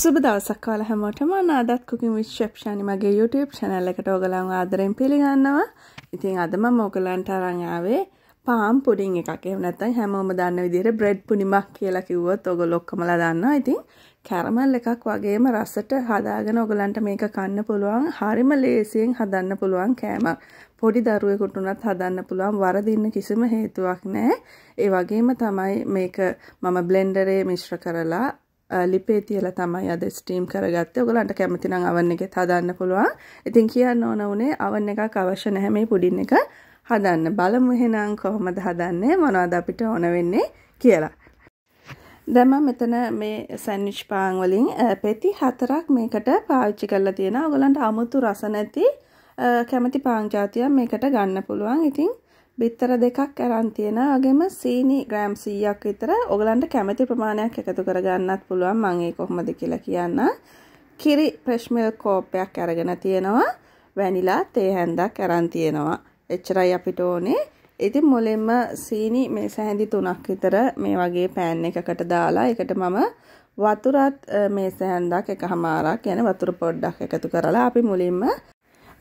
සුබ දවසක් කාල හැමෝටම නාදත් කුකින් විශ්ෂප්ෂණි මගේ YouTube channel එකට ඔයගලන් ආදරෙන් පිළිගන්නවා. ඉතින් අද මම ඔයගලන්ට අරන් ආවේ පාම් පුඩින් එකක්. එහෙම නැත්නම් හැමෝම දන්න විදිහට bread පුඩිමක් කියලා කිව්වොත් ඔයගොල්ලෝ ඔක්කොමලා දන්නවා. ඉතින් කැරමල් එකක් වගේම රසට හදාගෙන ඔයගලන්ට මේක කන්න පුළුවන්. හරිම ලේසියෙන් හදන්න පුළුවන් කෑමක්. පොඩි දරුවෙකුට උනත් හදන්න පුළුවන් වරදින්න කිසිම හේතුවක් නැහැ. ඒ වගේම තමයි මේක මම බ්ලෙන්ඩරේ මිශ්‍ර කරලා ලිපේ තියලා තමයි අද ස්ටීම් කරගත්තේ. ඔයගලන්ට කැමති නම් අවන් එකෙත් හදන්න පුළුවන්. ඉතින් කියන්න ඕන උනේ අවන් එකක් අවශ්‍ය නැහැ මේ පුඩින් එක හදන්න. බලමු එහෙනම් කොහොමද හදන්නේ? මොනවද අපිට ඕන වෙන්නේ කියලා. දැන් මම මෙතන මේ සෑන්ඩ්විච් පාන් වලින් පෙති හතරක් මේකට පාවිච්චි කරලා තියෙනවා. ඔයගලන්ට අමුතු රස නැති කැමති පාන් ජාතියක් මේකට ගන්න පුළුවන්. ඉතින් බිත්තර දෙකක් අරන් තියෙනවා. වගේම සීනි ග්‍රෑම් 100ක් විතර ඔයගලන්ට කැමති ප්‍රමාණයක් එකතු කරගන්නත් පුළුවන්. මම ඒ කොහොමද කියලා කියන්න. කිරි ෆ්‍රෙෂ් මිල්ක් කෝපයක් අරගෙන තියෙනවා. වැනිලා තේ හැන්දක් අරන් තියෙනවා. එච්චරයි අපිට ඕනේ. ඉතින් මුලින්ම සීනි මේ සැහැඳි තුනක් විතර මේ වගේ පෑන් එකකට දාලා ඒකට මම වතුරත් මේ සැහැන්දක් එකහමාරක් යන වතුර පොඩ්ඩක් එකතු කරලා අපි මුලින්ම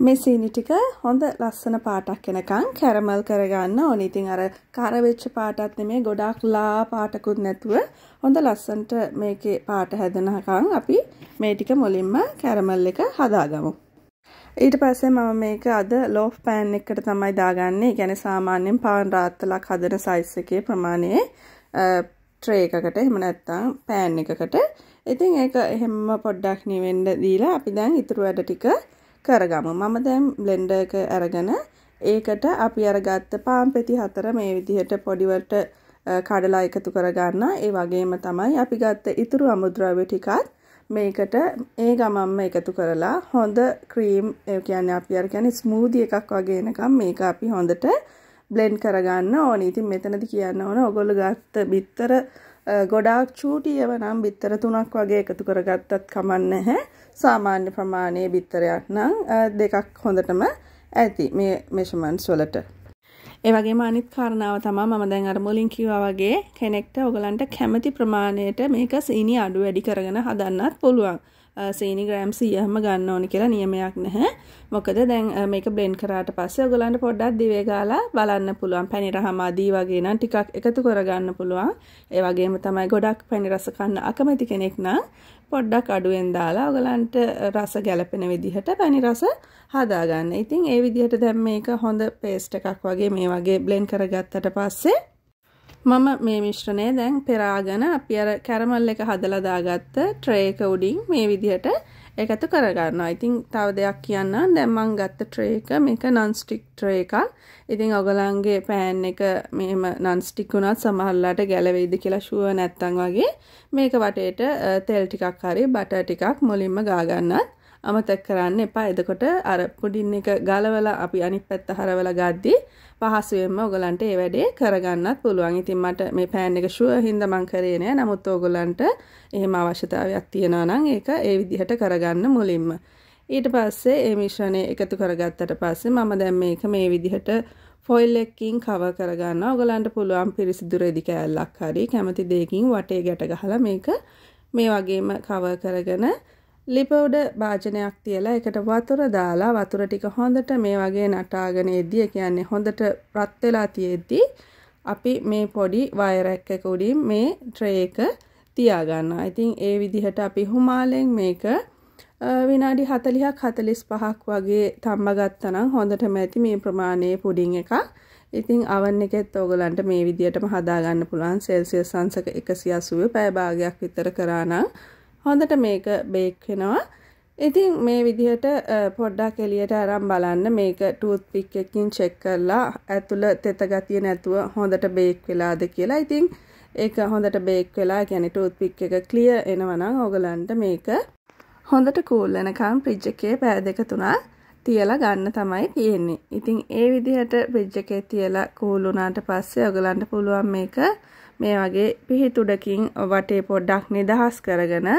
මේ සීනි ටික හොඳ ලස්සන පාටක් එනකන් කැරමල් කරගන්න ඕනේ. ඉතින් අර කර වෙච්ච පාටත් නෙමෙයි ගොඩාක් ලා පාටකුත් නැතුව හොඳ ලස්සනට මේකේ පාට හැදෙනකන් අපි මේ ටික මුලින්ම කැරමල් එක හදාගමු. ඊට පස්සේ මම මේක අද ලෝෆ් පෑන් එකට තමයි දාගන්නේ. ඒ කියන්නේ සාමාන්‍යයෙන් පාන් රාත්තලක් හදන සයිස් එකේ ප්‍රමාණයේ ට්‍රේ එකකට එහෙම නැත්නම් පෑන් එකකට. ඉතින් ඒක එහෙම්ම පොඩ්ඩක් නිවෙන්න දීලා අපි දැන් ඉතුරු වැඩ ටික කරගමු. මම දැන් බ්ලෙන්ඩර් එක අරගෙන ඒකට අපි අරගත්ත පාන් පෙති හතර මේ විදිහට පොඩිවට කඩලා එකතු කරගන්න. ඒ වගේම තමයි අපි ගත්ත ඉතුරු අමුද්‍රව්‍ය ටිකත් මේකට ඒ ගමම්ම එකතු කරලා හොඳ ක්‍රීම් ඒ කියන්නේ අපි අර කියන්නේ ස්මූදි එකක් වගේ එනකම් මේක අපි හොඳට බ්ලෙන්ඩ් කරගන්න ඕනේ. ඉතින් මෙතනදි කියන්න ඕන ඔයගොල්ලෝ ගත්ත බිත්තර ගොඩාක් චූටියව නම් බිත්තර තුනක් වගේ එකතු කරගත්තත් කමන්න හැ සාමාන්‍ය ප්‍රමාණයේ බිත්තරයක් නම් දෙකක් හොඳටම ඇති මේ මෙෂමන්ස් වලට. ඒවගේ මානිත් කාරණාව තමා මම දැන් අර මුලින් කිව්වා වගේ කෙනෙක්ට ඔයගලන්ට කැමති ප්‍රමාණයට මේක සීනි අඩු වැඩි කරගෙන හදන්නත් පුළුවන්. සීනි ග්‍රෑම් 100ම ගන්න ඕනි කියලා නියමයක් නැහැ. මොකද දැන් මේක බ්ලෙන්ඩ් කරාට පස්සේ ඔයගලන්ට පොඩ්ඩක් දිවේ ගාලා බලන්න පුළුවන්. පැණි රහම අදී වගේ නම් ටිකක් එකතු කරගන්න පුළුවන්. ඒ වගේම තමයි ගොඩක් පැණි රස කන්න අකමැති කෙනෙක් නම් පොඩ්ඩක් අඩුවෙන් දාලා ඔයගලන්ට රස ගැලපෙන විදිහට පැණි රස හදාගන්න. ඉතින් ඒ විදිහට දැන් මේක හොඳ පේස්ට් එකක් වගේ මේ වගේ බ්ලෙන්ඩ් කරගත්තට පස්සේ මම මේ මිශ්‍රණය දැන් පෙරාගෙන අපි අර කැරමල් එක හදලා දාගත්ත ට්‍රේ එක උඩින් මේ විදිහට එකතු කරගන්නවා. ඉතින් තව දෙයක් කියන්න දැන් මම ගත්ත ට්‍රේ එක මේක non stick ට්‍රේ එකක්. ඉතින් ඔයගලන්ගේ පෑන් එක මෙහෙම non stick වුණත් සමහරලාට ගැලවෙයිද කියලා ෂුවර් නැත්තම් වගේ මේක වටේට තෙල් ටිකක් හරි බටර් ටිකක් මුලින්ම ගා ගන්නත් අමතක් කරන්න එපා එදකොට අර පුඩින් එක ගලවලා අපි අනිත් පැත්ත හරවලා ගද්දී පහසුවෙන්ම ඔයගලන්ට ඒ වැඩේ කරගන්නත් පුළුවන්. ඉතින් මට මේ පෑන් එක ෂුවර් හින්දා මං කරේ නෑ. නමුත් ඔයගලන්ට එහෙම අවශ්‍යතාවයක් තියෙනවා නම් ඒක ඒ විදිහට කරගන්න මුලින්ම. ඊට පස්සේ මේ මිශ්‍රණය එකතු කරගත්තට පස්සේ මම දැන් මේක මේ විදිහට ෆොයිල් එකකින් කවර් කරගන්න ඔයගලන්ට පුළුවන් පිරිසිදු රෙදි කෑල්ලක් හරි කැමති දෙයකින් වටේ ගැට ගහලා මේක මේ වගේම කවර් කරගෙන ලිපවුඩ භාජනයක් තියලා එකට වතුර දාලා වතුර ටික හොඳට මේ වගේ නටාගෙන එද්දී කියන්නේ හොඳට රත් වෙලා තියෙද්දී අපි මේ පොඩි වයරක් එක උඩින් මේ ට්‍රේ එක තියාගන්නවා. ඉතින් ඒ විදිහට අපි හුමාලෙන් මේක විනාඩි 40ක් 45ක් වගේ තම්බ ගත්තනම් හොඳටම ඇති මේ ප්‍රමාණයේ පුඩින් එකක්. ඉතින් අවන් එකෙත් ඕගලන්ට මේ විදිහටම හදාගන්න පුළුවන් සෙල්සියස් අංශක 180 පැය භාගයක් විතර කරා නම් හොඳට මේක බේක් වෙනවා ඉතින් මේ විදිහට පොඩ්ඩක් එළියට අරන් බලන්න මේක ටූත් පික් එකකින් චෙක් කරලා ඇතුළ තෙත ගතිය නැතුව හොඳට බේක් වෙලාද කියලා. ඉතින් ඒක හොඳට බේක් වෙලා කියන්නේ ටූත් පික් එක ක්ලියර් එනවා නම් ඕගලන්ට මේක හොඳට කූල් වෙනකන් ෆ්‍රිජ් එකේ පැය දෙක තුනක් තියලා ගන්න තමයි තියෙන්නේ. ඉතින් ඒ විදිහට ෆ්‍රිජ් එකේ තියලා කූල් වුණාට පස්සේ ඔයගලන්ට පුළුවන් මේක මේ වගේ පිහිතුඩකින් වටේ පොඩ්ඩක් නිදහස් කරගෙන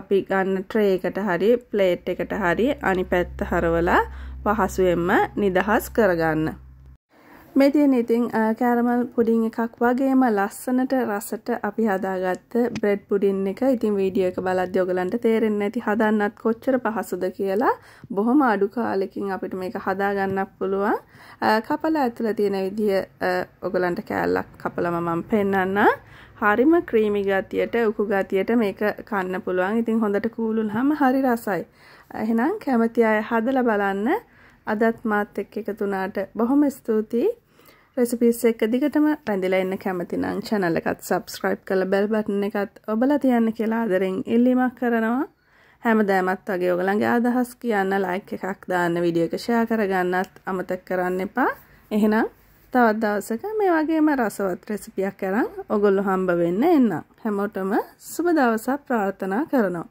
අපි ගන්න ට්‍රේ එකට හරි ප්ලේට් එකට හරි අනිත් පැත්ත හරවලා පහසුවෙන්ම නිදහස් කරගන්න. මෙතින් ඉතින් කෑරමල් පුඩින් එකක් වගේම ලස්සනට රසට අපි හදාගත්ත බ්‍රෙඩ් පුඩින් එක ඉතින් වීඩියෝ එක බලද්දී ඔයගලන්ට තේරෙන්නේ නැති හදන්නත් කොච්චර පහසුද කියලා බොහොම අඩු කාලෙකින් අපිට මේක හදාගන්න පුළුවන් කපලා ඇතුළේ තියෙන විදිය ඔයගලන්ට කෑල්ලක් කපලම මම පෙන්නන්නම් හරිම ක්‍රීමි ගතියට උකු ගතියට මේක කන්න පුළුවන්. ඉතින් හොඳට කූලුනහම හරි රසයි. එහෙනම් කැමති අය හදලා බලන්න. අදත් මාත් එක්ක එකතු වුණාට බොහොම ස්තුතියි. රෙසිපිස් එක දිගටම රැඳිලා ඉන්න කැමති නම් channel එකත් subscribe කරලා bell button එකත් ඔබලා තියන්න කියලා ආදරෙන් ඉල්ලීමක් කරනවා. හැමදාමත් වගේ ඔයගලගේ අදහස් කියන්න like එකක් දාන්න වීඩියෝ එක share කරගන්නත් අමතක කරන්න එපා. එහෙනම් තවත් දවසක මේ වගේම රසවත් රෙසිපියක් අරන් ඔගොල්ලෝ හම්බ වෙන්න එන්න. හැමෝටම සුබ දවසක් ප්‍රාර්ථනා කරනවා.